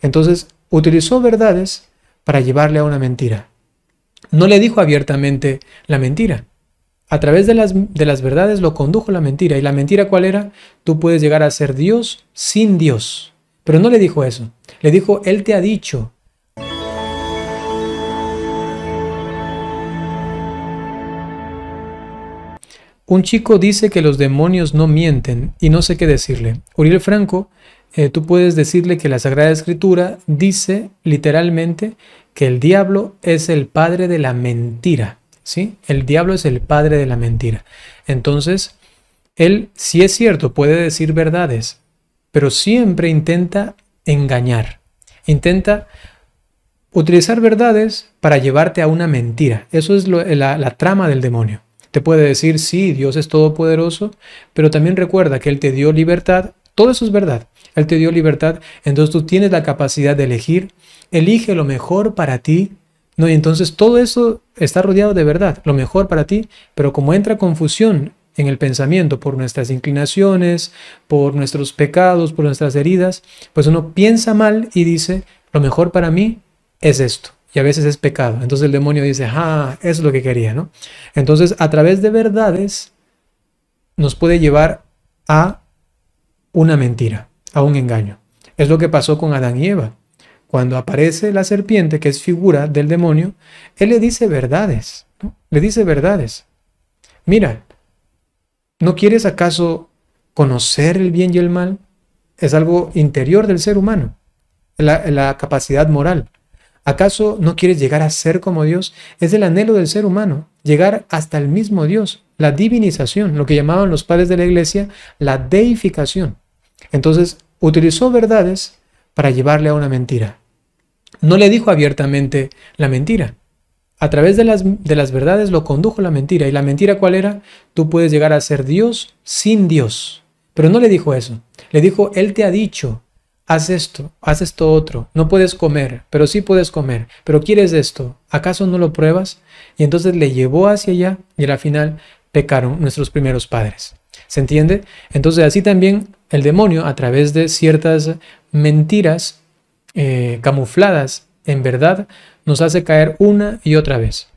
Entonces, utilizó verdades para llevarle a una mentira. No le dijo abiertamente la mentira. A través de las, de las verdades lo condujo la mentira. ¿Y la mentira cuál era? Tú puedes llegar a ser Dios sin Dios. Pero no le dijo eso. Le dijo, Él te ha dicho, Un chico dice que los demonios no mienten y no sé qué decirle. Uriel Franco eh, tú puedes decirle que la Sagrada Escritura dice literalmente que el diablo es el padre de la mentira, ¿sí? El diablo es el padre de la mentira. Entonces, él, si es cierto, puede decir verdades, pero siempre intenta engañar, intenta utilizar verdades para llevarte a una mentira. Eso es la, la trama del demonio. Te puede decir, sí, Dios es todopoderoso, pero también recuerda que Él te dio libertad todo eso es verdad. Él te dio libertad, entonces tú tienes la capacidad de elegir. Elige lo mejor para ti. No, y entonces todo eso está rodeado de verdad, lo mejor para ti, pero como entra confusión en el pensamiento por nuestras inclinaciones, por nuestros pecados, por nuestras heridas, pues uno piensa mal y dice, lo mejor para mí es esto. Y a veces es pecado. Entonces el demonio dice, ah, es lo que quería, ¿no? Entonces a través de verdades nos puede llevar a una mentira, a un engaño. Es lo que pasó con Adán y Eva. Cuando aparece la serpiente, que es figura del demonio, él le dice verdades, le dice verdades. Mira, ¿no quieres acaso conocer el bien y el mal? Es algo interior del ser humano, la, la capacidad moral. ¿Acaso no quieres llegar a ser como Dios? Es el anhelo del ser humano, llegar hasta el mismo Dios, la divinización, lo que llamaban los padres de la iglesia la deificación. Entonces, utilizó verdades para llevarle a una mentira. No le dijo abiertamente la mentira. A través de las, verdades lo condujo la mentira. ¿Y la mentira cuál era? Tú puedes llegar a ser Dios sin Dios. Pero no le dijo eso. Le dijo, Él te ha dicho, haz esto, haz esto otro, no puedes comer, pero sí puedes comer, pero quieres esto, ¿acaso no lo pruebas? Y entonces le llevó hacia allá y al final pecaron nuestros primeros padres. ¿Se entiende? Entonces así también el demonio a través de ciertas mentiras eh, camufladas en verdad nos hace caer una y otra vez.